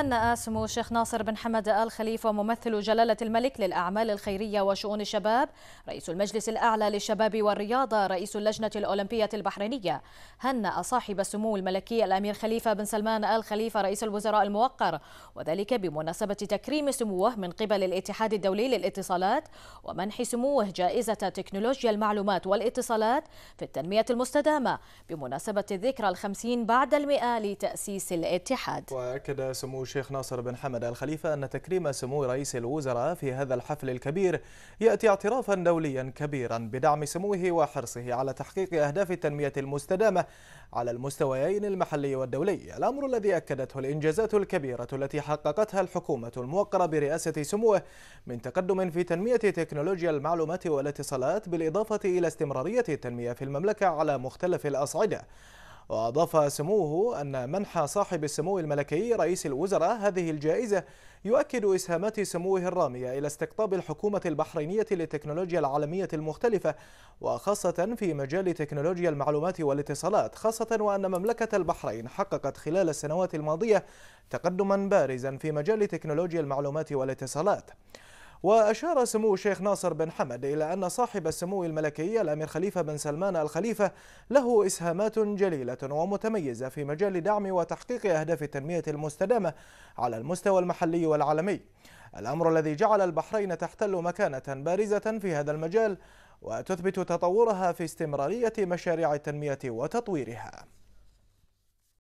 هنأ سمو الشيخ ناصر بن حمد آل خليفة ممثل جلالة الملك للأعمال الخيرية وشؤون الشباب رئيس المجلس الأعلى للشباب والرياضة رئيس اللجنة الأولمبية البحرينية هنأ صاحب السمو الملكي الأمير خليفة بن سلمان آل خليفة رئيس الوزراء الموقر وذلك بمناسبة تكريم سموه من قبل الاتحاد الدولي للاتصالات ومنح سموه جائزة تكنولوجيا المعلومات والاتصالات في التنمية المستدامة بمناسبة الذكرى الخمسين بعد المئة لتأسيس الاتحاد وأكد سمو الشيخ ناصر بن حمد الخليفة أن تكريم سمو رئيس الوزراء في هذا الحفل الكبير يأتي اعترافا دوليا كبيرا بدعم سموه وحرصه على تحقيق أهداف التنمية المستدامة على المستويين المحلي والدولي الأمر الذي أكدته الإنجازات الكبيرة التي حققتها الحكومة الموقرة برئاسة سموه من تقدم في تنمية تكنولوجيا المعلومات والاتصالات بالإضافة إلى استمرارية التنمية في المملكة على مختلف الأصعدة وأضاف سموه أن منح صاحب السمو الملكي رئيس الوزراء هذه الجائزة يؤكد إسهامات سموه الرامية إلى استقطاب الحكومة البحرينية للتكنولوجيا العالمية المختلفة وخاصة في مجال تكنولوجيا المعلومات والاتصالات خاصة وأن مملكة البحرين حققت خلال السنوات الماضية تقدما بارزا في مجال تكنولوجيا المعلومات والاتصالات وأشار سمو الشيخ ناصر بن حمد إلى أن صاحب السمو الملكي الأمير خليفة بن سلمان الخليفة له إسهامات جليلة ومتميزة في مجال دعم وتحقيق أهداف التنمية المستدامة على المستوى المحلي والعالمي الأمر الذي جعل البحرين تحتل مكانة بارزة في هذا المجال وتثبت تطورها في استمرارية مشاريع التنمية وتطويرها